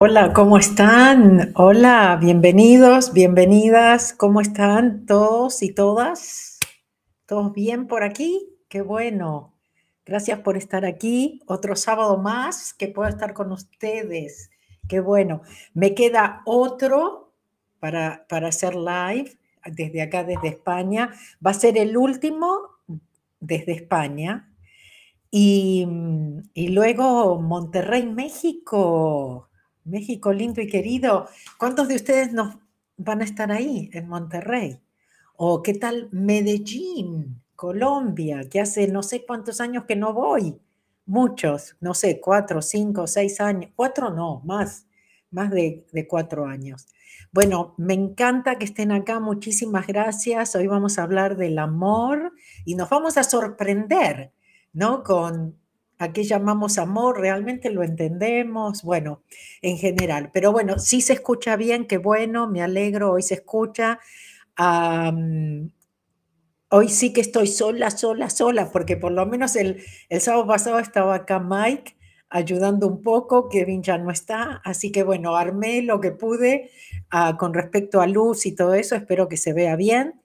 Hola, ¿cómo están? Hola, bienvenidos, bienvenidas. ¿Cómo están todos y todas? ¿Todos bien por aquí? Qué bueno. Gracias por estar aquí. Otro sábado más que puedo estar con ustedes. Qué bueno. Me queda otro para, hacer live desde acá, desde España. Va a ser el último desde España. y luego Monterrey, México. México lindo y querido. ¿Cuántos de ustedes nos van a estar ahí en Monterrey? ¿O qué tal Medellín, Colombia, que hace no sé cuántos años que no voy? Muchos, no sé, cuatro, cinco, seis años, cuatro no, más, más de, de cuatro años. Bueno, me encanta que estén acá, muchísimas gracias. Hoy vamos a hablar del amor y nos vamos a sorprender, ¿no? Con ¿A qué llamamos amor? ¿Realmente lo entendemos? Bueno, en general. Pero bueno, sí se escucha bien, qué bueno, me alegro, hoy se escucha. hoy sí que estoy sola, sola, sola, porque por lo menos el, el sábado pasado estaba acá Mike ayudando un poco, Kevin ya no está, así que bueno, armé lo que pude ah, con respecto a luz y todo eso, espero que se vea bien.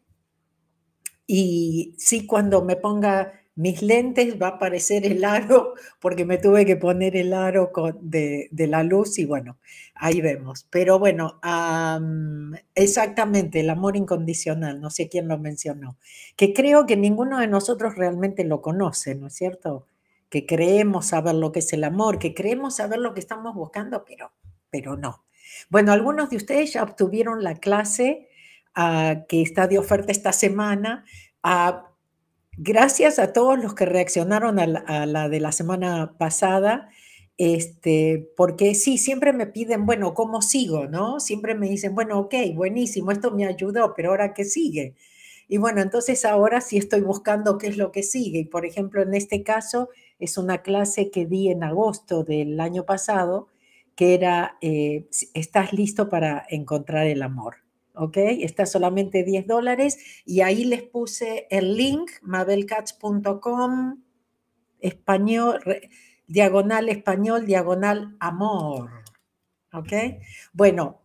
Y sí, cuando me ponga mis lentes va a aparecer el aro, porque me tuve que poner el aro de, la luz y bueno, ahí vemos. Pero bueno, exactamente, el amor incondicional, no sé quién lo mencionó, que creo que ninguno de nosotros realmente lo conoce, ¿no es cierto? Que creemos saber lo que es el amor, que creemos saber lo que estamos buscando, pero, pero no. Bueno, algunos de ustedes ya obtuvieron la clase ah, que está de oferta esta semana. Ah, Gracias a todos los que reaccionaron a la, de la semana pasada, este, porque sí, siempre me piden, bueno, ¿cómo sigo? ¿No? Siempre me dicen, bueno, ok, buenísimo, esto me ayudó, pero ahora qué sigue. Y bueno, entonces ahora sí estoy buscando qué es lo que sigue. Y por ejemplo, en este caso es una clase que di en agosto del año pasado, que era, eh, ¿estás listo para encontrar el amor? Está solamente 10 dólares y ahí les puse el link, mabelcats.com, español, diagonal español, diagonal amor, Bueno,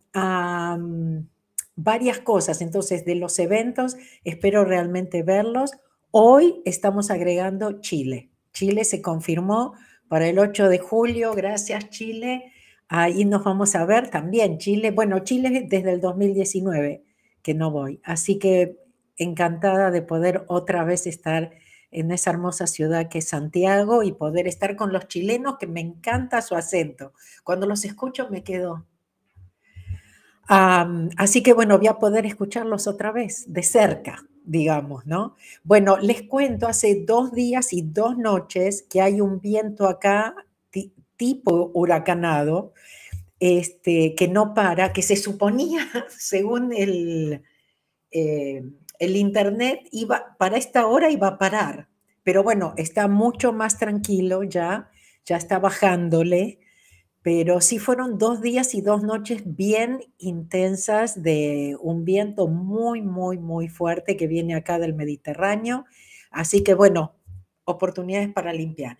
varias cosas, entonces de los eventos, espero realmente verlos. Hoy estamos agregando Chile. Chile se confirmó para el 8 de julio, gracias Chile. Ahí nos vamos a ver también Chile. Bueno, Chile desde el 2019 que no voy. Así que encantada de poder otra vez estar en esa hermosa ciudad que es Santiago y poder estar con los chilenos, que me encanta su acento. Cuando los escucho me quedo. así que bueno, voy a poder escucharlos otra vez, de cerca, digamos, ¿no? Bueno, les cuento, hace dos días y dos noches que hay un viento acá tipo huracanado este, que no para, que se suponía, según el, eh, el Internet, iba, para esta hora iba a parar. Pero bueno, está mucho más tranquilo ya, ya está bajándole, pero sí fueron dos días y dos noches bien intensas de un viento muy, muy, muy fuerte que viene acá del Mediterráneo. Así que bueno, oportunidades para limpiar.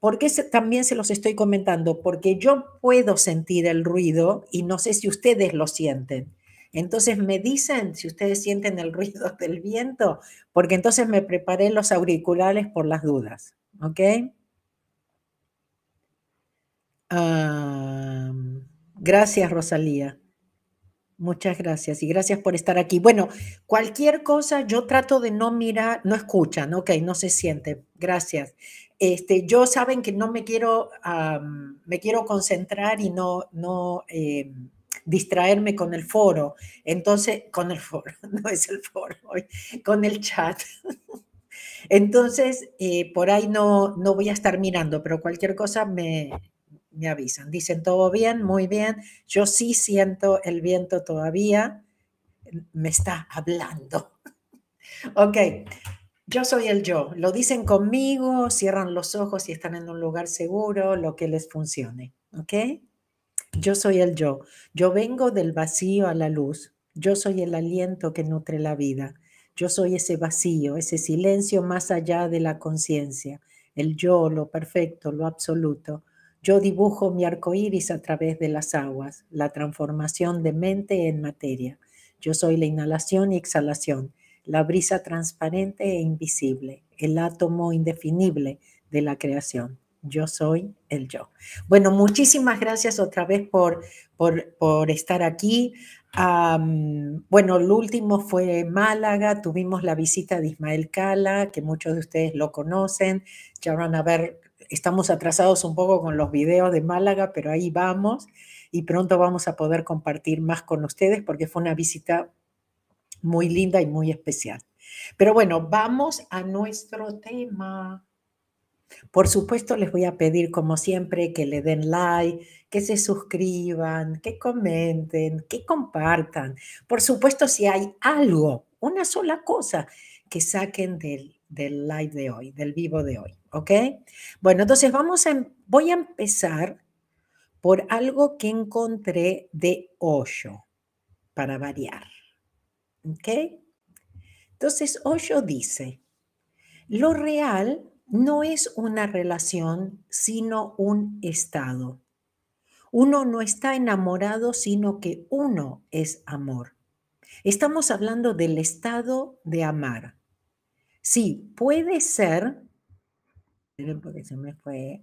¿Por qué también se los estoy comentando? Porque yo puedo sentir el ruido y no sé si ustedes lo sienten. Entonces me dicen si ustedes sienten el ruido del viento, porque entonces me preparé los auriculares por las dudas. ¿Ok? Ah, gracias, Rosalía. Muchas gracias y gracias por estar aquí. Bueno, cualquier cosa, yo trato de no mirar, no escuchan, ok, no se siente. Gracias. Este, yo saben que no me quiero, me quiero concentrar y no, no eh, distraerme con el foro. Entonces, con el foro, no es el foro, con el chat. Entonces, eh, por ahí no, no voy a estar mirando, pero cualquier cosa me, me avisan. Dicen todo bien, muy bien. Yo sí siento el viento todavía. Me está hablando. ok, yo soy el yo. Lo dicen conmigo, cierran los ojos y están en un lugar seguro, lo que les funcione. Ok, yo soy el yo. Yo vengo del vacío a la luz. Yo soy el aliento que nutre la vida. Yo soy ese vacío, ese silencio más allá de la conciencia, el yo, lo perfecto, lo absoluto. Yo dibujo mi arco iris a través de las aguas, la transformación de mente en materia. Yo soy la inhalación y exhalación, la brisa transparente e invisible, el átomo indefinible de la creación. Yo soy el yo. Bueno, muchísimas gracias otra vez por, por, estar aquí. bueno, el último fue Málaga, tuvimos la visita de Ismael Cala, que muchos de ustedes lo conocen, ya van a ver estamos atrasados un poco con los videos de Málaga, pero ahí vamos y pronto vamos a poder compartir más con ustedes porque fue una visita muy linda y muy especial. Pero bueno, vamos a nuestro tema. Por supuesto, les voy a pedir, como siempre, que le den like, que se suscriban, que comenten, que compartan. Por supuesto, si hay algo, una sola cosa, que saquen del, del live de hoy, del vivo de hoy. ¿Ok? Bueno, entonces vamos a, em, voy a empezar por algo que encontré de Hoyo, para variar. ¿Ok? Entonces, Hoyo dice, lo real no es una relación, sino un estado. Uno no está enamorado, sino que uno es amor. Estamos hablando del estado de amar. Sí, puede ser se me fue.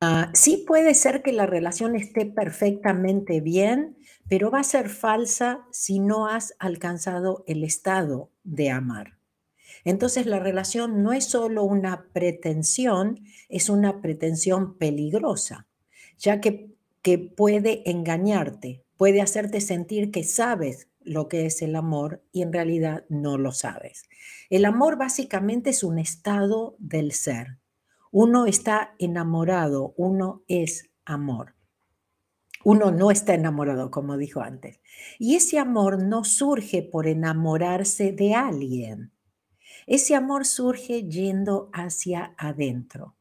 Ah, sí puede ser que la relación esté perfectamente bien, pero va a ser falsa si no has alcanzado el estado de amar. Entonces la relación no es solo una pretensión, es una pretensión peligrosa, ya que, que puede engañarte, puede hacerte sentir que sabes lo que es el amor y en realidad no lo sabes. El amor básicamente es un estado del ser. Uno está enamorado, uno es amor. Uno no está enamorado, como dijo antes. Y ese amor no surge por enamorarse de alguien. Ese amor surge yendo hacia adentro,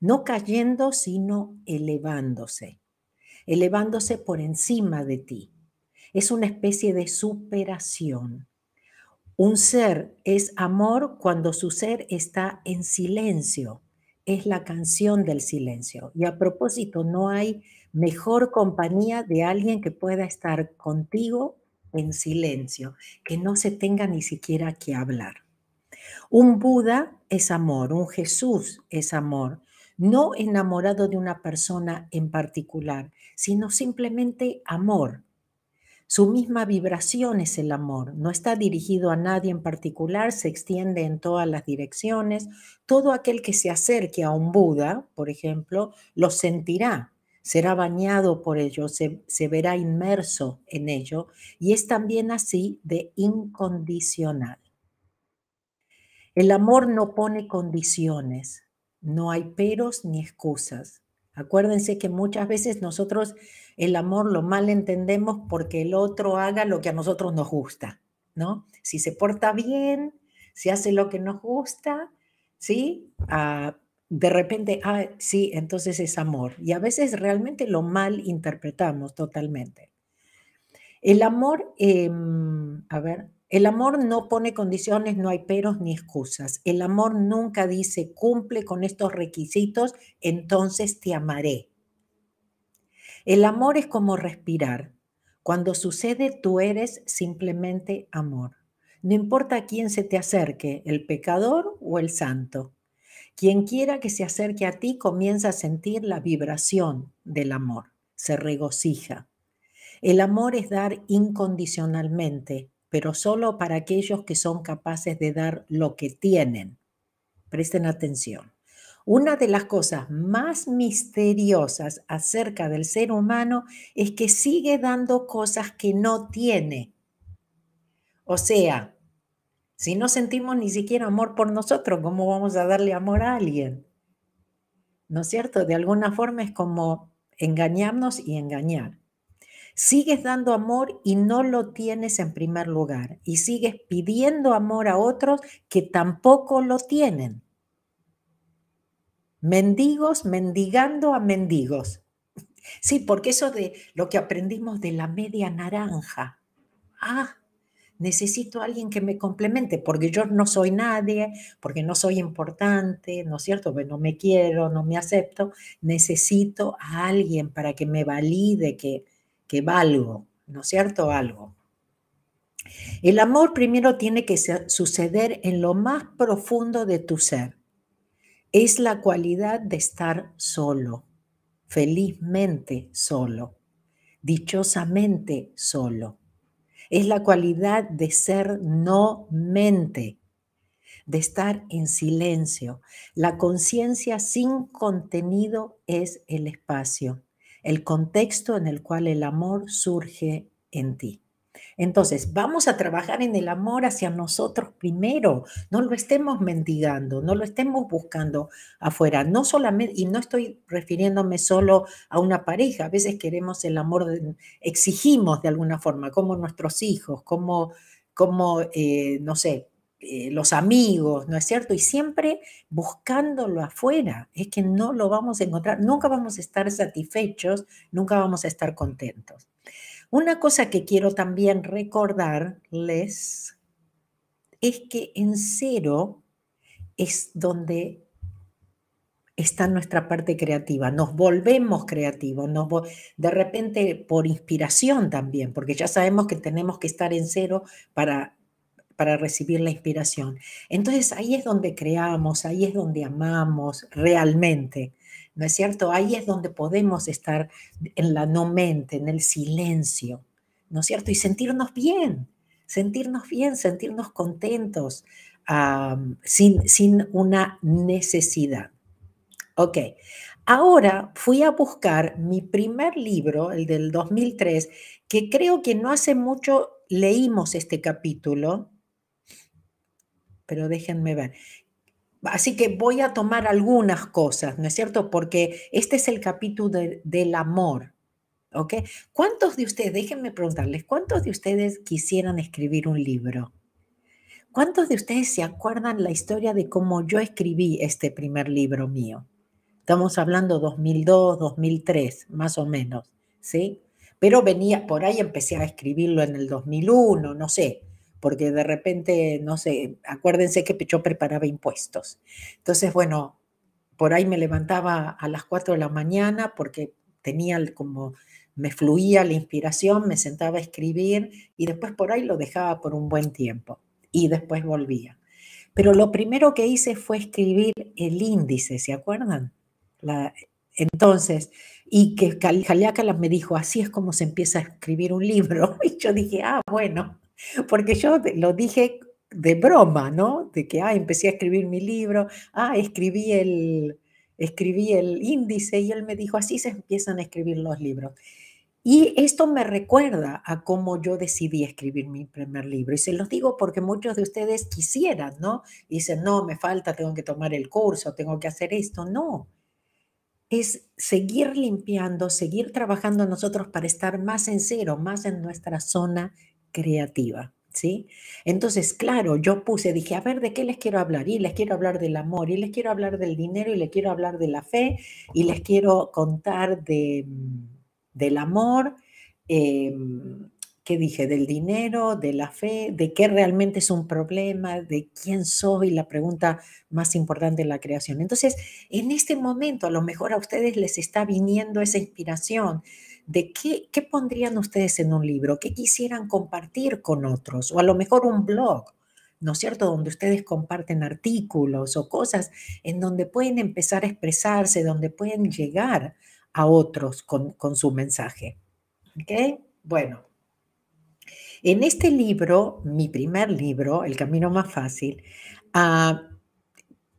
no cayendo, sino elevándose, elevándose por encima de ti es una especie de superación. Un ser es amor cuando su ser está en silencio. Es la canción del silencio. Y a propósito, no hay mejor compañía de alguien que pueda estar contigo en silencio, que no se tenga ni siquiera que hablar. Un Buda es amor, un Jesús es amor, no enamorado de una persona en particular, sino simplemente amor, su misma vibración es el amor, no está dirigido a nadie en particular, se extiende en todas las direcciones. Todo aquel que se acerque a un Buda, por ejemplo, lo sentirá, será bañado por ello, se, verá inmerso en ello y es también así de incondicional. El amor no pone condiciones, no hay peros ni excusas. Acuérdense que muchas veces nosotros el amor lo mal entendemos porque el otro haga lo que a nosotros nos gusta, ¿no? Si se porta bien, si hace lo que nos gusta, ¿sí? Ah, de repente, ah, sí, entonces es amor. Y a veces realmente lo mal interpretamos totalmente. El amor, em, a ver, el amor no pone condiciones, no hay peros ni excusas. El amor nunca dice, cumple con estos requisitos, entonces te amaré. El amor es como respirar. Cuando sucede, tú eres simplemente amor. No importa a quién se te acerque, el pecador o el santo. Quien quiera que se acerque a ti comienza a sentir la vibración del amor, se regocija. El amor es dar incondicionalmente, pero solo para aquellos que son capaces de dar lo que tienen. Presten atención. Una de las cosas más misteriosas acerca del ser humano es que sigue dando cosas que no tiene. O sea, si no sentimos ni siquiera amor por nosotros, ¿cómo vamos a darle amor a alguien? ¿No es cierto? De alguna forma es como engañarnos y engañar. Sigues dando amor y no lo tienes en primer lugar. Y sigues pidiendo amor a otros que tampoco lo tienen. Mendigos mendigando a mendigos. Sí, porque eso de lo que aprendimos de la media naranja. Ah, necesito a alguien que me complemente, porque yo no soy nadie, porque no soy importante, ¿no es cierto? no me quiero, no me acepto. Necesito a alguien para que me valide, que que valgo, ¿no es cierto? Algo. El amor primero tiene que suceder en lo más profundo de tu ser. Es la cualidad de estar solo, felizmente solo, dichosamente solo. Es la cualidad de ser no mente, de estar en silencio. La conciencia sin contenido es el espacio el contexto en el cual el amor surge en ti. Entonces, vamos a trabajar en el amor hacia nosotros primero. No lo estemos mendigando, no lo estemos buscando afuera. No solamente, y no estoy refiriéndome solo a una pareja. A veces queremos el amor, exigimos de alguna forma, como nuestros hijos, como, como eh, no sé, eh, los amigos, ¿no es cierto? Y siempre buscándolo afuera, es que no lo vamos a encontrar, nunca vamos a estar satisfechos, nunca vamos a estar contentos. Una cosa que quiero también recordarles es que en cero es donde está nuestra parte creativa, nos volvemos creativos, nos de repente por inspiración también, porque ya sabemos que tenemos que estar en cero para para recibir la inspiración. Entonces ahí es donde creamos, ahí es donde amamos realmente, ¿no es cierto? Ahí es donde podemos estar en la no mente, en el silencio, ¿no es cierto? Y sentirnos bien, sentirnos bien, sentirnos contentos, sin, sin una necesidad. Ok, Ahora fui a buscar mi primer libro, el del 2003, que creo que no hace mucho leímos este capítulo, pero déjenme ver. Así que voy a tomar algunas cosas, ¿no es cierto? Porque este es el capítulo del amor, ¿ok? ¿Cuántos de ustedes, déjenme preguntarles, cuántos de ustedes quisieran escribir un libro? ¿Cuántos de ustedes se acuerdan la historia de cómo yo escribí este primer libro mío? Estamos hablando 2002, 2003, más o menos, ¿sí? Pero venía, por ahí empecé a escribirlo en el 2001, no sé, porque de repente, no sé, acuérdense que yo preparaba impuestos. Entonces, bueno, por ahí me levantaba a las 4 de la mañana porque tenía como me fluía la inspiración, me sentaba a escribir y después por ahí lo dejaba por un buen tiempo y después volvía. Pero lo primero que hice fue escribir el índice, ¿se acuerdan? entonces, y que las me dijo, así es como se empieza a escribir un libro. Y yo dije, ah, bueno. Porque yo lo dije de broma, ¿no? De que, ah, empecé a escribir mi libro, ah, escribí el, escribí el índice y él me dijo, así se empiezan a escribir los libros. Y esto me recuerda a cómo yo decidí escribir mi primer libro. Y se los digo porque muchos de ustedes quisieran, ¿no? dicen, no, me falta, tengo que tomar el curso, tengo que hacer esto. No, es seguir limpiando, seguir trabajando nosotros para estar más en cero, más en nuestra zona creativa. ¿Sí? Entonces, claro, yo puse, dije, a ver, ¿de qué les quiero hablar? Y les quiero hablar del amor, y les quiero hablar del dinero, y les quiero hablar de la fe, y les quiero contar de, mm, del amor, em, ¿qué dije? Del dinero, de la fe, de qué realmente es un problema, de quién soy, la pregunta más importante en la creación. Entonces, en este momento, a lo mejor a ustedes les está viniendo esa inspiración de qué, qué pondrían ustedes en un libro, qué quisieran compartir con otros, o a lo mejor un blog, ¿no es cierto?, donde ustedes comparten artículos o cosas en donde pueden empezar a expresarse, donde pueden llegar a otros con, su mensaje. Bueno, en este libro, mi primer libro, El Camino Más Fácil, ah,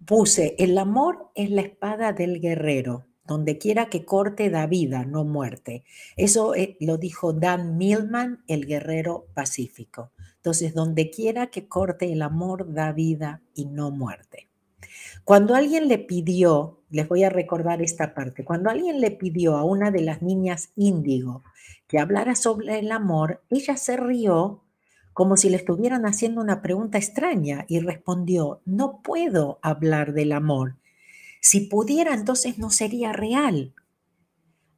puse, el amor es la espada del guerrero donde quiera que corte da vida, no muerte. Eso eh, lo dijo Dan Milman, el guerrero pacífico. Entonces, donde quiera que corte el amor da vida y no muerte. Cuando alguien le pidió, les voy a recordar esta parte, cuando alguien le pidió a una de las niñas índigo que hablara sobre el amor, ella se rió como si le estuvieran haciendo una pregunta extraña y respondió, no puedo hablar del amor, si pudiera, entonces no sería real,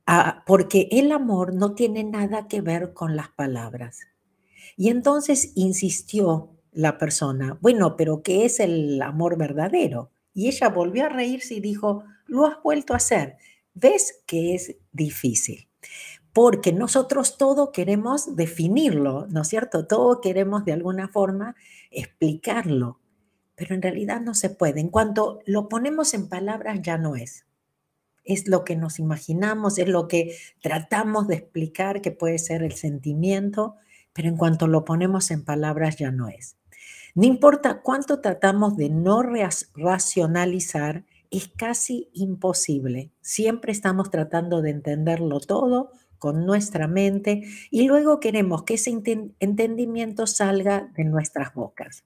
ah, porque el amor no tiene nada que ver con las palabras. Y entonces insistió la persona, bueno, pero ¿qué es el amor verdadero? Y ella volvió a reírse y dijo, lo has vuelto a hacer. ¿Ves que es difícil? Porque nosotros todo queremos definirlo, ¿no es cierto? Todo queremos de alguna forma explicarlo pero en realidad no se puede. En cuanto lo ponemos en palabras, ya no es. Es lo que nos imaginamos, es lo que tratamos de explicar que puede ser el sentimiento, pero en cuanto lo ponemos en palabras, ya no es. No importa cuánto tratamos de no racionalizar, es casi imposible. Siempre estamos tratando de entenderlo todo con nuestra mente y luego queremos que ese entendimiento salga de nuestras bocas.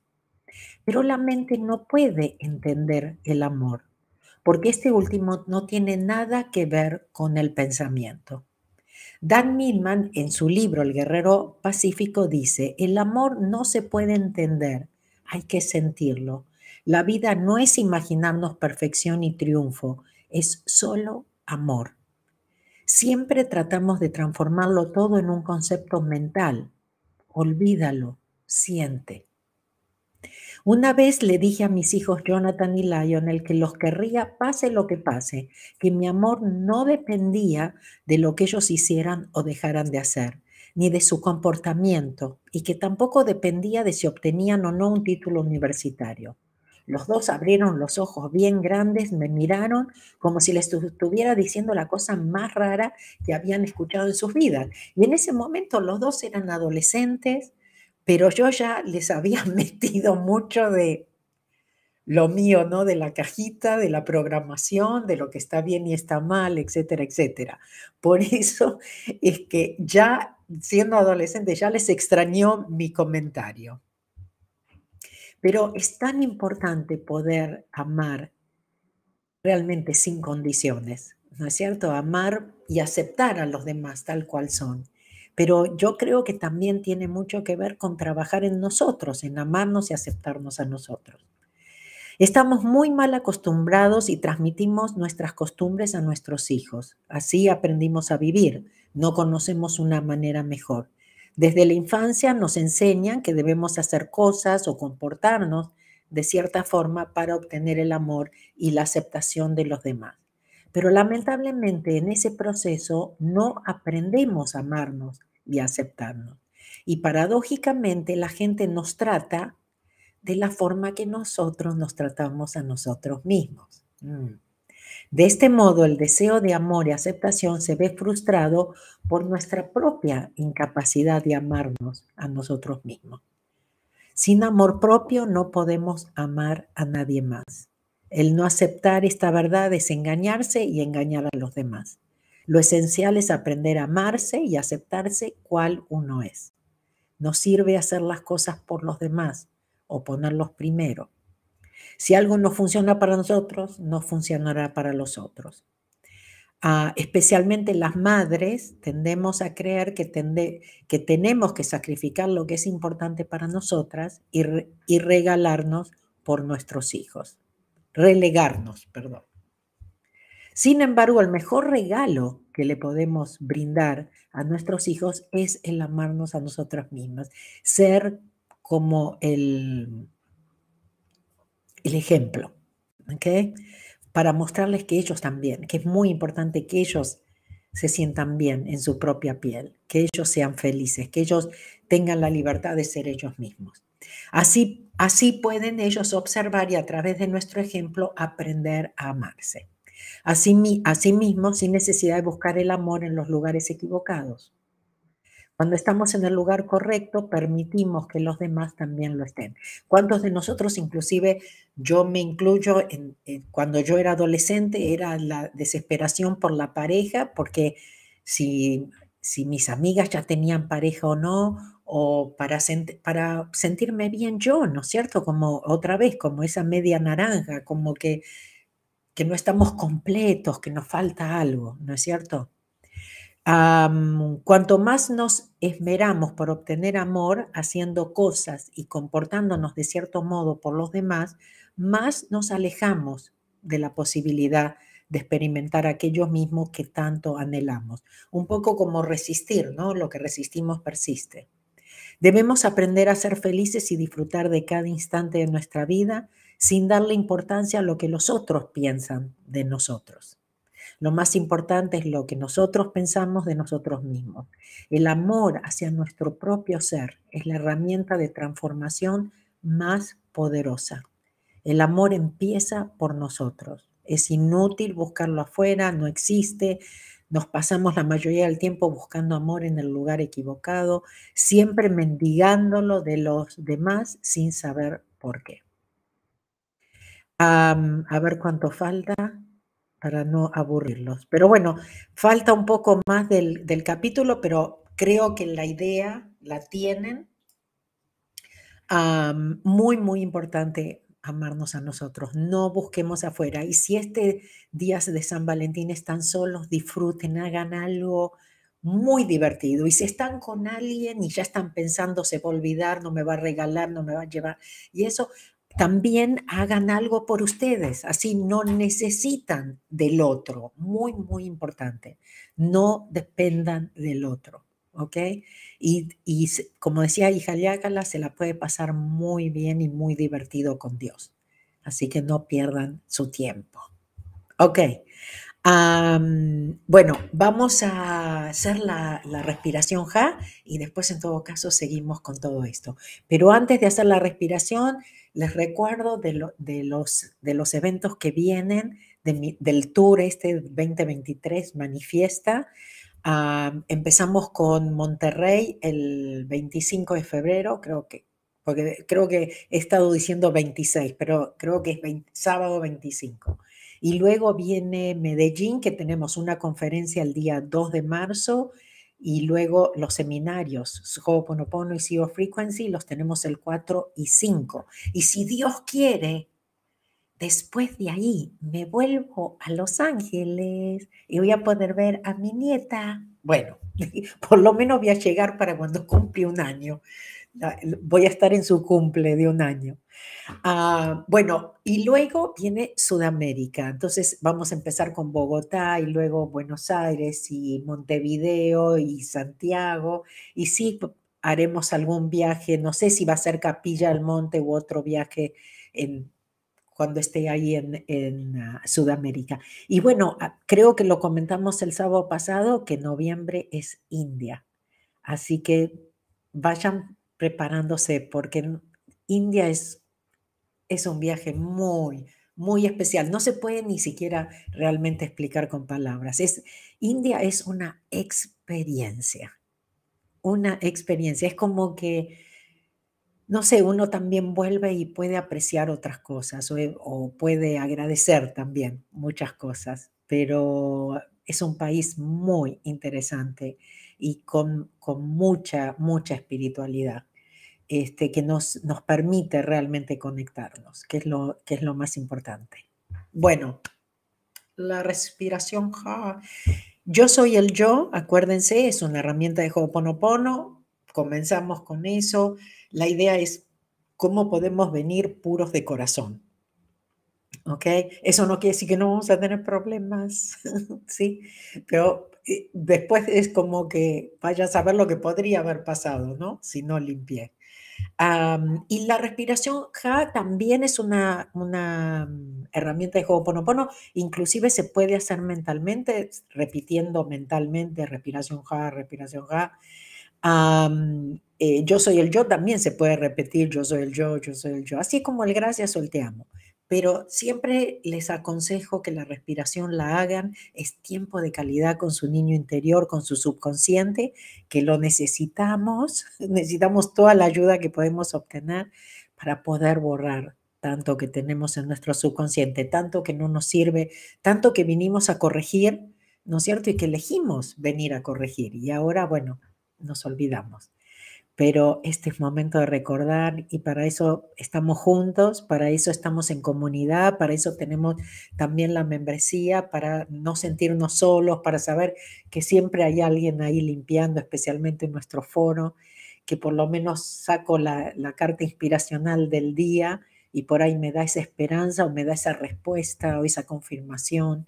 Pero la mente no puede entender el amor, porque este último no tiene nada que ver con el pensamiento. Dan Millman, en su libro El Guerrero Pacífico, dice, el amor no se puede entender, hay que sentirlo. La vida no es imaginarnos perfección y triunfo, es solo amor. Siempre tratamos de transformarlo todo en un concepto mental. Olvídalo, siente. Una vez le dije a mis hijos Jonathan y Lionel que los querría pase lo que pase, que mi amor no dependía de lo que ellos hicieran o dejaran de hacer, ni de su comportamiento, y que tampoco dependía de si obtenían o no un título universitario. Los dos abrieron los ojos bien grandes, me miraron como si les estuviera diciendo la cosa más rara que habían escuchado en sus vidas. Y en ese momento los dos eran adolescentes, pero yo ya les había metido mucho de lo mío, ¿no? De la cajita, de la programación, de lo que está bien y está mal, etcétera, etcétera. Por eso es que ya siendo adolescente ya les extrañó mi comentario. Pero es tan importante poder amar realmente sin condiciones, ¿no es cierto? Amar y aceptar a los demás tal cual son. Pero yo creo que también tiene mucho que ver con trabajar en nosotros, en amarnos y aceptarnos a nosotros. Estamos muy mal acostumbrados y transmitimos nuestras costumbres a nuestros hijos. Así aprendimos a vivir, no conocemos una manera mejor. Desde la infancia nos enseñan que debemos hacer cosas o comportarnos de cierta forma para obtener el amor y la aceptación de los demás. Pero lamentablemente en ese proceso no aprendemos a amarnos y a aceptarnos. Y paradójicamente la gente nos trata de la forma que nosotros nos tratamos a nosotros mismos. Mm. De este modo, el deseo de amor y aceptación se ve frustrado por nuestra propia incapacidad de amarnos a nosotros mismos. Sin amor propio no podemos amar a nadie más. El no aceptar esta verdad es engañarse y engañar a los demás. Lo esencial es aprender a amarse y aceptarse cual uno es. No sirve hacer las cosas por los demás o ponerlos primero. Si algo no funciona para nosotros, no funcionará para los otros. Ah, especialmente las madres tendemos a creer que, tenemos que sacrificar lo que es importante para nosotras y regalarnos por nuestros hijos relegarnos, perdón. Sin embargo, el mejor regalo que le podemos brindar a nuestros hijos es el amarnos a nosotras mismas, ser como el, el ejemplo, ¿ok? Para mostrarles que ellos también, que es muy importante que ellos se sientan bien en su propia piel, que ellos sean felices, que ellos tengan la libertad de ser ellos mismos. Así Así pueden ellos observar y a través de nuestro ejemplo aprender a amarse. Así, asimismo, sin necesidad de buscar el amor en los lugares equivocados. Cuando estamos en el lugar correcto, permitimos que los demás también lo estén. ¿Cuántos de nosotros, inclusive yo me incluyo, cuando yo era adolescente, era la desesperación por la pareja, porque si, si mis amigas ya tenían pareja o no, o para, sentirme bien yo, ¿no es cierto? Como otra vez, como esa media naranja, como que, que no estamos completos, que nos falta algo, ¿no es cierto? cuanto más nos esmeramos por obtener amor haciendo cosas y comportándonos de cierto modo por los demás, más nos alejamos de la posibilidad de experimentar aquello mismo que tanto anhelamos. Un poco como resistir, ¿no? Lo que resistimos persiste. Debemos aprender a ser felices y disfrutar de cada instante de nuestra vida sin darle importancia a lo que los otros piensan de nosotros. Lo más importante es lo que nosotros pensamos de nosotros mismos. El amor hacia nuestro propio ser es la herramienta de transformación más poderosa. El amor empieza por nosotros. Es inútil buscarlo afuera, no existe, nos pasamos la mayoría del tiempo buscando amor en el lugar equivocado, siempre mendigándolo de los demás sin saber por qué. a ver cuánto falta para no aburrirlos. Pero bueno, falta un poco más del, capítulo, pero creo que la idea la tienen. muy, muy importante amarnos a nosotros, no busquemos afuera. Y si este día de San Valentín están solos, disfruten, hagan algo muy divertido. Y si están con alguien y ya están pensando, se va a olvidar, no me va a regalar, no me va a llevar. Y eso, también hagan algo por ustedes, así no necesitan del otro. Muy, muy importante. No dependan del otro. ¿ok? Y, y como decía Hijaliácala, se la puede pasar muy bien y muy divertido con Dios. Así que no pierdan su tiempo. Ok. bueno, vamos a hacer la, respiración Ja y después en todo caso seguimos con todo esto. Pero antes de hacer la respiración, les recuerdo de, los, de los eventos que vienen de mi, del tour este 2023 Manifiesta. Ah, empezamos con Monterrey el 25 de febrero, creo que, porque creo que he estado diciendo 26, pero creo que es sábado 25. Y luego viene Medellín, que tenemos una conferencia el día 2 de marzo, y luego los seminarios, Ho'oponopono y Zero Frequency, los tenemos el 4 y 5. Y si Dios quiere, Después de ahí me vuelvo a Los Ángeles y voy a poder ver a mi nieta. Bueno, por lo menos voy a llegar para cuando cumple un año. Ah, voy a estar en su cumple de un año. Ah, bueno, y luego viene Sudamérica. Entonces vamos a empezar con Bogotá y luego Buenos Aires y Montevideo y Santiago. Y sí, haremos algún viaje, no sé si va a ser Capilla del Monte u otro viaje en cuando esté ahí en, ah, Sudamérica. Y bueno, ah, creo que lo comentamos el sábado pasado, que noviembre es India. Así que vayan preparándose porque India es, es un viaje muy, muy especial. No se puede ni siquiera realmente explicar con palabras. Es, India es una experiencia, una experiencia. Es como que no sé, uno también vuelve y puede apreciar otras cosas eh, o, puede agradecer también muchas cosas, pero es un país muy interesante y con, mucha, mucha espiritualidad. Este, que nos, nos permite realmente conectarnos, que es, lo, que es lo más importante. Bueno, la respiración. Yo soy el yo, acuérdense, es una herramienta de Ho'oponopono comenzamos con eso. La idea es cómo podemos venir puros de corazón. ¿Ok? Eso no quiere decir que no vamos a tener problemas, ¿sí? Pero eh, después es como que vaya a saber lo que podría haber pasado, ¿no? Si no limpié. y la respiración ja también es una, una mm, herramienta de ponopono, inclusive se puede hacer mentalmente, repitiendo mentalmente respiración ja, respiración ja, eh, yo soy el yo también se puede repetir, yo soy el yo, yo soy el yo, así como el gracias o Pero siempre les aconsejo que la respiración la hagan, es tiempo de calidad con su niño interior, con su subconsciente, que lo necesitamos, necesitamos toda la ayuda que podemos obtener para poder borrar tanto que tenemos en nuestro subconsciente, tanto que no nos sirve, tanto que vinimos a corregir, ¿no es cierto? Y que elegimos venir a corregir. Y ahora, bueno, nos olvidamos. Pero este es momento de recordar y para eso estamos juntos, para eso estamos en comunidad, para eso tenemos también la membresía, para no sentirnos solos, para saber que siempre hay alguien ahí limpiando, especialmente en nuestro foro, que por lo menos saco la, carta inspiracional del día y por ahí me da esa esperanza o me da esa respuesta o esa confirmación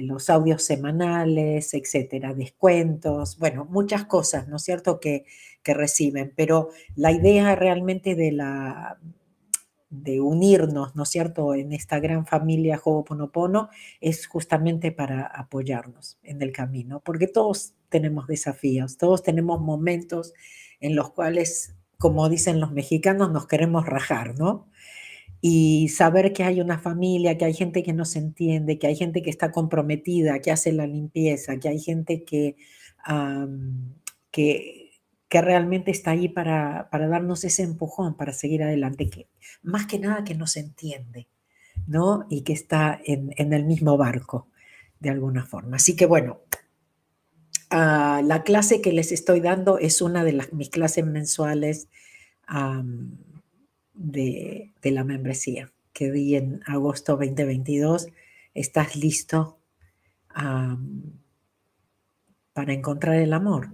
los audios semanales, etcétera, descuentos, bueno, muchas cosas, ¿no es cierto?, que, que reciben. Pero la idea realmente de la de unirnos, ¿no es cierto?, en esta gran familia Ho'oponopono es justamente para apoyarnos en el camino, porque todos tenemos desafíos, todos tenemos momentos en los cuales, como dicen los mexicanos, nos queremos rajar, ¿no? y saber que hay una familia, que hay gente que nos entiende, que hay gente que está comprometida, que hace la limpieza, que hay gente que, que, realmente está ahí para, darnos ese empujón para seguir adelante, que más que nada que nos entiende, ¿no? Y que está en, el mismo barco, de alguna forma. Así que bueno, ah, la clase que les estoy dando es una de las, mis clases mensuales de, la membresía que di en agosto 2022. ¿Estás listo para encontrar el amor?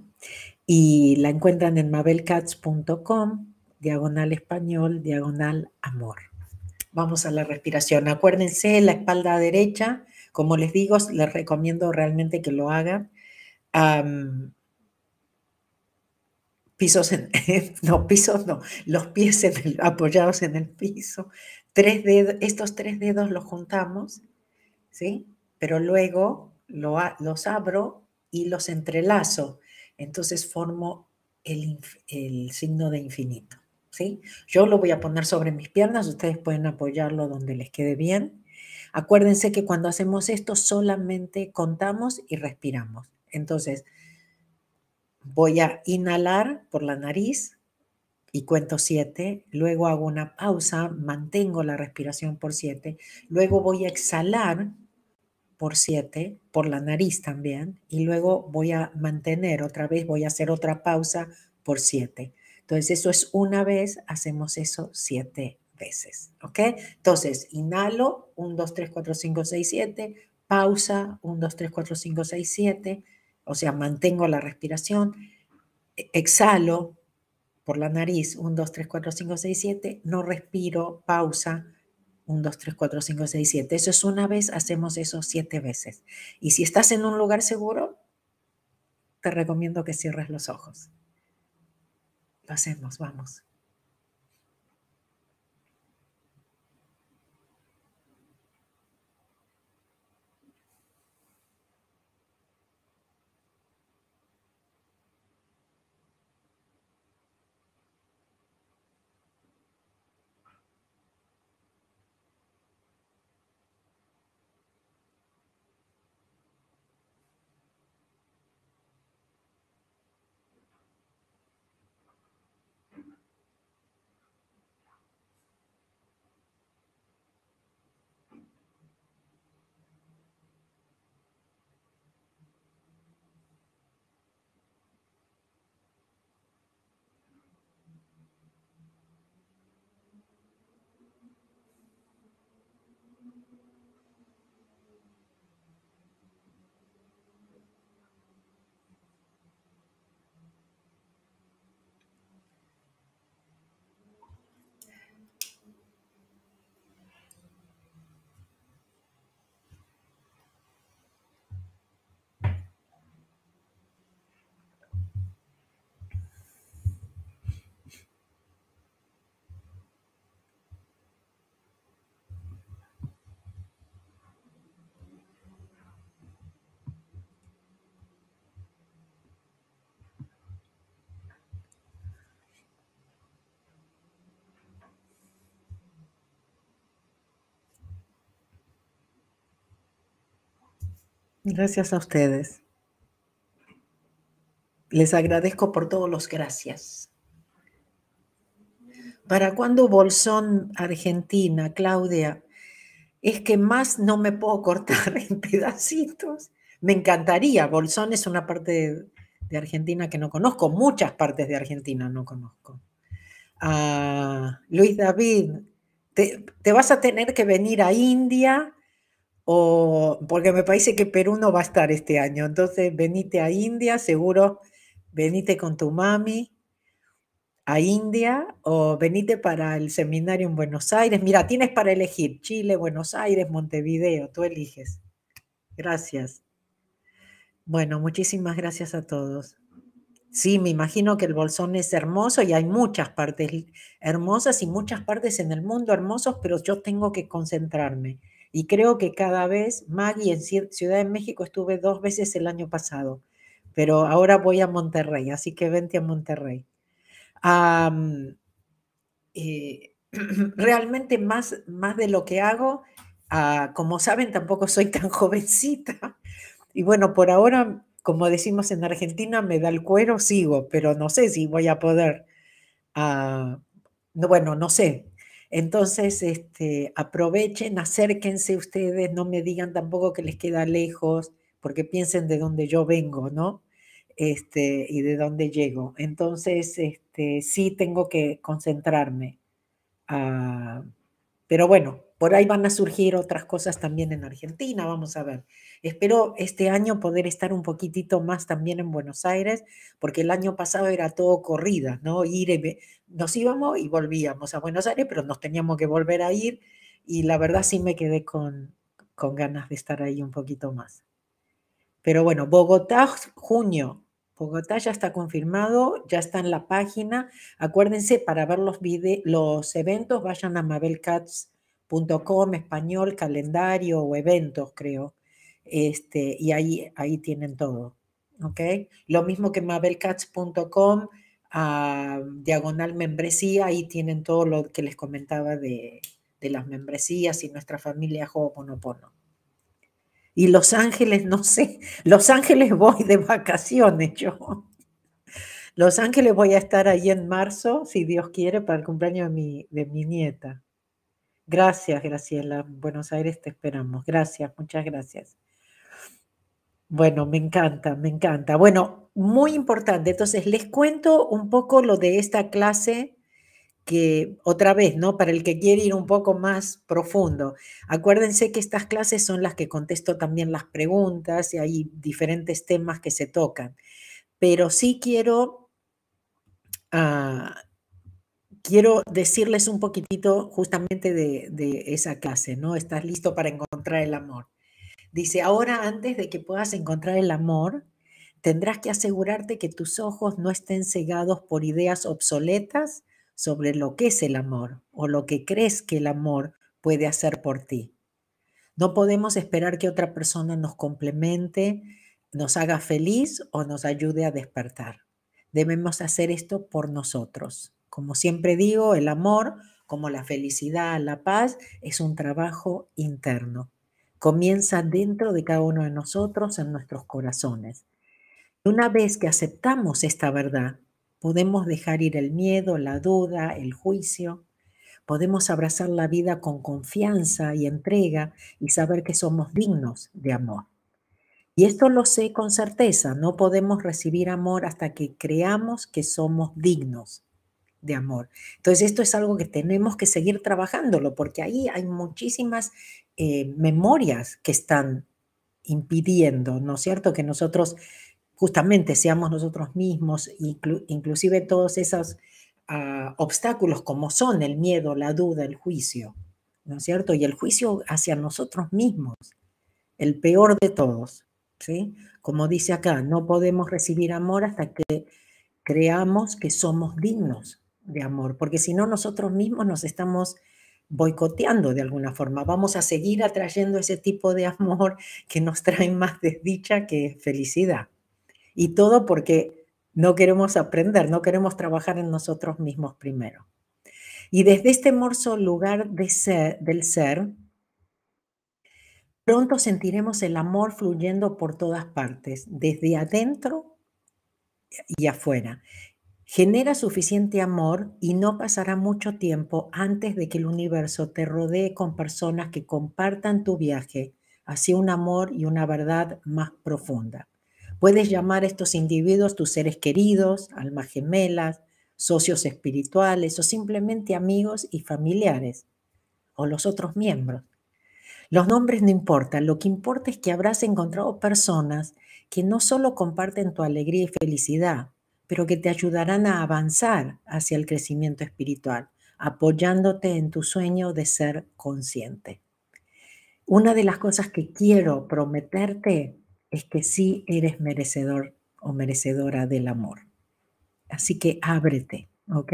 Y la encuentran en mabelcats.com, diagonal español, diagonal amor. Vamos a la respiración. Acuérdense, la espalda derecha, como les digo, les recomiendo realmente que lo hagan pisos en, no, pisos no, los pies apoyados en el piso, tres dedos, estos tres dedos los juntamos, ¿sí? Pero luego los abro y los entrelazo, entonces formo el, el signo de infinito, ¿sí? Yo lo voy a poner sobre mis piernas, ustedes pueden apoyarlo donde les quede bien. Acuérdense que cuando hacemos esto solamente contamos y respiramos. Entonces, Voy a inhalar por la nariz y cuento siete. luego hago una pausa, mantengo la respiración por siete. luego voy a exhalar por siete por la nariz también, y luego voy a mantener otra vez, voy a hacer otra pausa por siete. Entonces eso es una vez, hacemos eso siete veces, ¿ok? Entonces inhalo, 1, 2, 3, 4, 5, 6, 7, pausa, 1, 2, 3, 4, 5, 6, 7, o sea, mantengo la respiración, e, exhalo por la nariz, 1, 2, 3, 4, 5, 6, 7, no respiro, pausa, 1, 2, 3, 4, 5, 6, 7. Eso es una vez, hacemos eso siete veces. Y si estás en un lugar seguro, te recomiendo que cierres los ojos. Lo hacemos, vamos. Gracias a ustedes. Les agradezco por todos los gracias. ¿Para cuándo Bolsón, Argentina, Claudia? Es que más no me puedo cortar en pedacitos. Me encantaría. Bolsón es una parte de Argentina que no conozco. Muchas partes de Argentina no conozco. Ah, Luis David, te, te vas a tener que venir a India o porque me parece que Perú no va a estar este año. Entonces, venite a India, seguro, venite con tu mami a India o venite para el seminario en Buenos Aires. Mira, tienes para elegir Chile, Buenos Aires, Montevideo, tú eliges. Gracias. Bueno, muchísimas gracias a todos. Sí, me imagino que el Bolsón es hermoso y hay muchas partes hermosas y muchas partes en el mundo hermosos, pero yo tengo que concentrarme. Y creo que cada vez, Maggie, en Ciudad de México estuve dos veces el año pasado, pero ahora voy a Monterrey, así que vente a Monterrey. Eh, realmente más, más de lo que hago, ah, como saben, tampoco soy tan jovencita. Y bueno, por ahora, como decimos en Argentina, me da el cuero, sigo, pero no sé si voy a poder. Ah, bueno, no sé, entonces, este, aprovechen, acérquense ustedes, no me digan tampoco que les queda lejos, porque piensen de dónde yo vengo, ¿no? Este, y de dónde llego. Entonces, este, sí tengo que concentrarme. Ah, pero bueno, por ahí van a surgir otras cosas también en Argentina, vamos a ver. Espero este año poder estar un poquitito más también en Buenos Aires, porque el año pasado era todo corrida, ¿no? Ir, nos íbamos y volvíamos a Buenos Aires, pero nos teníamos que volver a ir y la verdad sí me quedé con, con ganas de estar ahí un poquito más. Pero bueno, Bogotá, junio. Bogotá ya está confirmado, ya está en la página. Acuérdense, para ver los, los eventos, vayan a Mabel Cats. .com, español, calendario o eventos, creo. Este, y ahí, ahí tienen todo. ¿okay? Lo mismo que mabelcats.com, ah, diagonal membresía, ahí tienen todo lo que les comentaba de, las membresías y nuestra familia Ho'oponopono. Y Los Ángeles, no sé, Los Ángeles voy de vacaciones yo. Los Ángeles voy a estar ahí en marzo, si Dios quiere, para el cumpleaños de mi, de mi nieta. Gracias, Graciela. Buenos Aires te esperamos. Gracias, muchas gracias. Bueno, me encanta, me encanta. Bueno, muy importante. Entonces, les cuento un poco lo de esta clase que otra vez, ¿no? Para el que quiere ir un poco más profundo. Acuérdense que estas clases son las que contesto también las preguntas y hay diferentes temas que se tocan. Pero sí quiero ah, quiero decirles un poquitito justamente de, esa clase, ¿no? Estás listo para encontrar el amor. Dice, ahora antes de que puedas encontrar el amor, tendrás que asegurarte que tus ojos no estén cegados por ideas obsoletas sobre lo que es el amor o lo que crees que el amor puede hacer por ti. No podemos esperar que otra persona nos complemente, nos haga feliz o nos ayude a despertar. Debemos hacer esto por nosotros. Como siempre digo, el amor, como la felicidad, la paz, es un trabajo interno. Comienza dentro de cada uno de nosotros, en nuestros corazones. Una vez que aceptamos esta verdad, podemos dejar ir el miedo, la duda, el juicio. Podemos abrazar la vida con confianza y entrega y saber que somos dignos de amor. Y esto lo sé con certeza, no podemos recibir amor hasta que creamos que somos dignos de amor. Entonces, esto es algo que tenemos que seguir trabajándolo, porque ahí hay muchísimas eh, memorias que están impidiendo, ¿no es cierto?, que nosotros justamente seamos nosotros mismos, inclusive todos esos ah, obstáculos como son el miedo, la duda, el juicio, ¿no es cierto? Y el juicio hacia nosotros mismos, el peor de todos, ¿sí? Como dice acá, no podemos recibir amor hasta que creamos que somos dignos de amor, porque si no nosotros mismos nos estamos boicoteando de alguna forma. Vamos a seguir atrayendo ese tipo de amor que nos trae más desdicha que felicidad. Y todo porque no queremos aprender, no queremos trabajar en nosotros mismos primero. Y desde este morso lugar del ser, pronto sentiremos el amor fluyendo por todas partes, desde adentro y afuera. Genera suficiente amor y no pasará mucho tiempo antes de que el universo te rodee con personas que compartan tu viaje hacia un amor y una verdad más profunda. Puedes llamar a estos individuos tus seres queridos, almas gemelas, socios espirituales o simplemente amigos y familiares o los otros miembros. Los nombres no importan, lo que importa es que habrás encontrado personas que no solo comparten tu alegría y felicidad, pero que te ayudarán a avanzar hacia el crecimiento espiritual, apoyándote en tu sueño de ser consciente. Una de las cosas que quiero prometerte es que sí eres merecedor o merecedora del amor. Así que ábrete, ¿ok?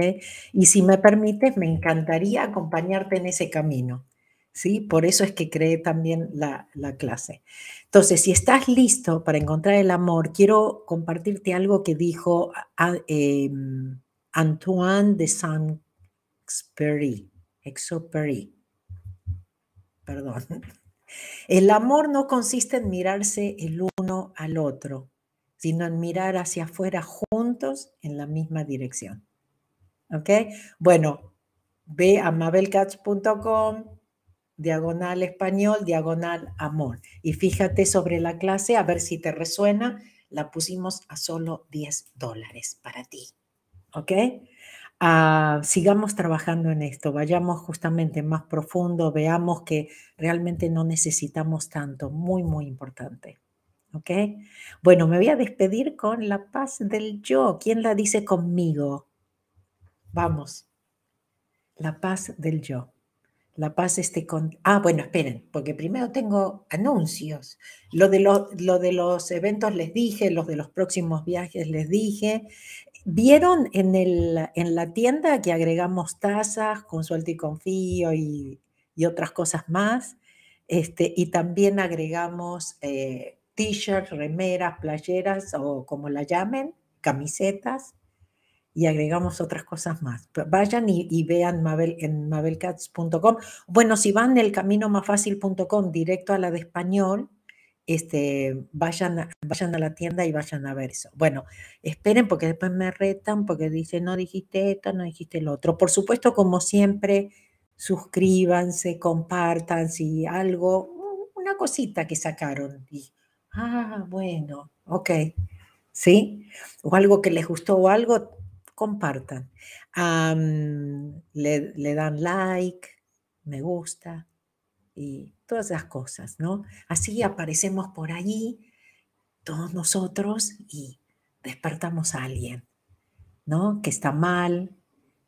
Y si me permites, me encantaría acompañarte en ese camino. ¿sí? Por eso es que creé también la, clase. Entonces, si estás listo para encontrar el amor, quiero compartirte algo que dijo ah, eh, Antoine de Saint-Exupéry. Perdón. El amor no consiste en mirarse el uno al otro, sino en mirar hacia afuera juntos en la misma dirección. ¿Ok? Bueno, ve a mabelcats.com diagonal español, diagonal amor. Y fíjate sobre la clase, a ver si te resuena, la pusimos a solo 10 dólares para ti. ¿Ok? Ah, sigamos trabajando en esto, vayamos justamente más profundo, veamos que realmente no necesitamos tanto, muy, muy importante. ¿Ok? Bueno, me voy a despedir con la paz del yo. ¿Quién la dice conmigo? Vamos, la paz del yo. La paz esté con... Ah, bueno, esperen, porque primero tengo anuncios. Lo de, de los eventos les dije, los de los próximos viajes les dije. Vieron en, el, en la tienda que agregamos tazas con suelto y confío y, otras cosas más. Este, y también agregamos eh, t-shirts, remeras, playeras o como la llamen, camisetas y agregamos otras cosas más. Vayan y, vean Mabel, en mabelcats.com. Bueno, si van del fácil.com directo a la de español, este, vayan, vayan a la tienda y vayan a ver eso. Bueno, esperen porque después me retan porque dicen, no dijiste esto, no dijiste lo otro. Por supuesto, como siempre, suscríbanse, compartan si algo, una cosita que sacaron. ah, bueno, ok. ¿Sí? O algo que les gustó o algo, compartan, ah, mm, le, dan like, me gusta y todas las cosas, ¿no? Así aparecemos por allí todos nosotros y despertamos a alguien, ¿no? Que está mal,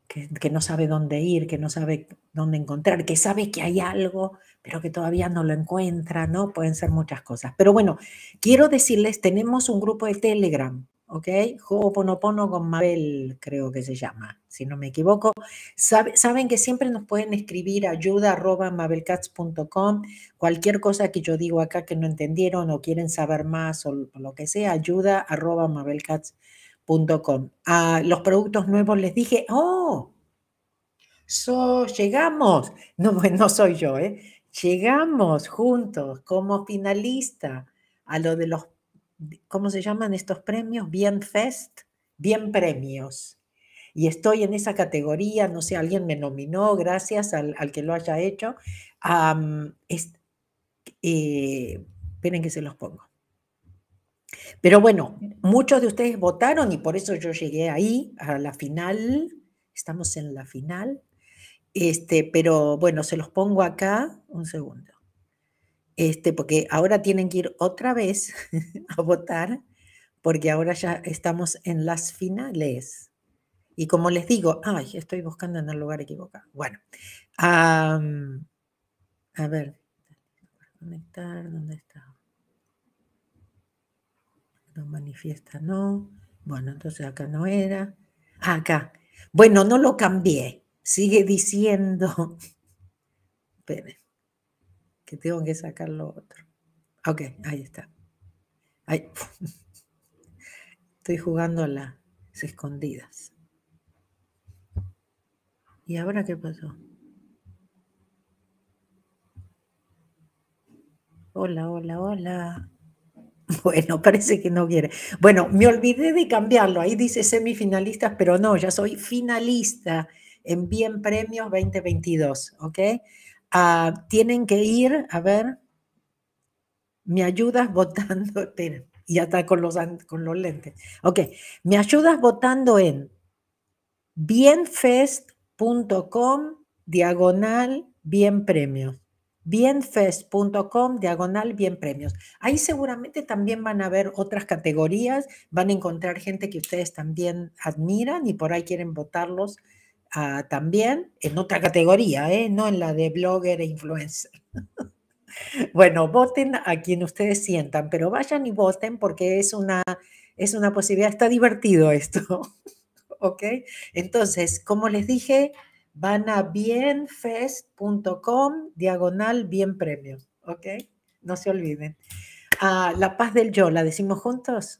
que, que, no sabe dónde ir, que no sabe dónde encontrar, que sabe que hay algo, pero que todavía no lo encuentra, ¿no? Pueden ser muchas cosas. Pero bueno, quiero decirles, tenemos un grupo de Telegram ¿ok? Ho'oponopono con Mabel, creo que se llama, si no me equivoco. saben que siempre nos pueden escribir ayuda Cualquier cosa que yo digo acá que no entendieron o quieren saber más o lo que sea, ayuda A ah, los productos nuevos les dije, oh, so, llegamos. No, no soy yo, ¿eh? Llegamos juntos como finalista a lo de los ¿cómo se llaman estos premios? Bien Fest, bien premios. Y estoy en esa categoría, no sé, alguien me nominó, gracias al, que lo haya hecho. Eh, esperen que se los pongo. Pero bueno, muchos de ustedes votaron y por eso yo llegué ahí, a la final. Estamos en la final. Este, pero bueno, se los pongo acá. Un segundo este, porque ahora tienen que ir otra vez a votar, porque ahora ya estamos en las finales. Y como les digo, ay, estoy buscando en el lugar equivocado. Bueno, a ver, conectar, ¿dónde está? No manifiesta, no. Bueno, entonces acá no era. acá. Bueno, no lo cambié. Sigue diciendo. Esperen tengo que sacar lo otro. Ok, ahí está. Estoy jugando las escondidas. ¿Y ahora qué pasó? Hola, hola, hola. Bueno, parece que no quiere. Bueno, me olvidé de cambiarlo. Ahí dice semifinalistas, pero no, ya soy finalista en Bien Premios 2022, ¿ok? Ah, tienen que ir, a ver, me ayudas votando, ya está con los, con los lentes. Ok, me ayudas votando en bienfest.com diagonal bien premio. Bienfest.com diagonal bien premios. Ahí seguramente también van a ver otras categorías, van a encontrar gente que ustedes también admiran y por ahí quieren votarlos Ah, también en otra categoría, ¿eh? no en la de blogger e influencer. bueno, voten a quien ustedes sientan, pero vayan y voten porque es una, es una posibilidad, está divertido esto. ¿Ok? Entonces, como les dije, van a bienfest.com diagonal bien premio. ¿Ok? No se olviden. Ah, la paz del yo, ¿la decimos juntos?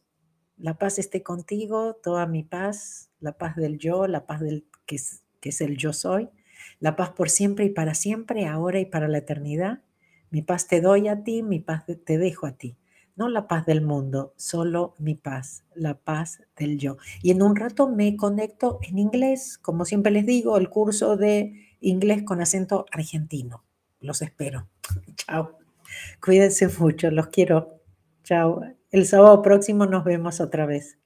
La paz esté contigo, toda mi paz, la paz del yo, la paz del que que es el yo soy, la paz por siempre y para siempre, ahora y para la eternidad. Mi paz te doy a ti, mi paz te dejo a ti. No la paz del mundo, solo mi paz, la paz del yo. Y en un rato me conecto en inglés, como siempre les digo, el curso de inglés con acento argentino. Los espero. Chao. Cuídense mucho, los quiero. Chao. El sábado próximo nos vemos otra vez.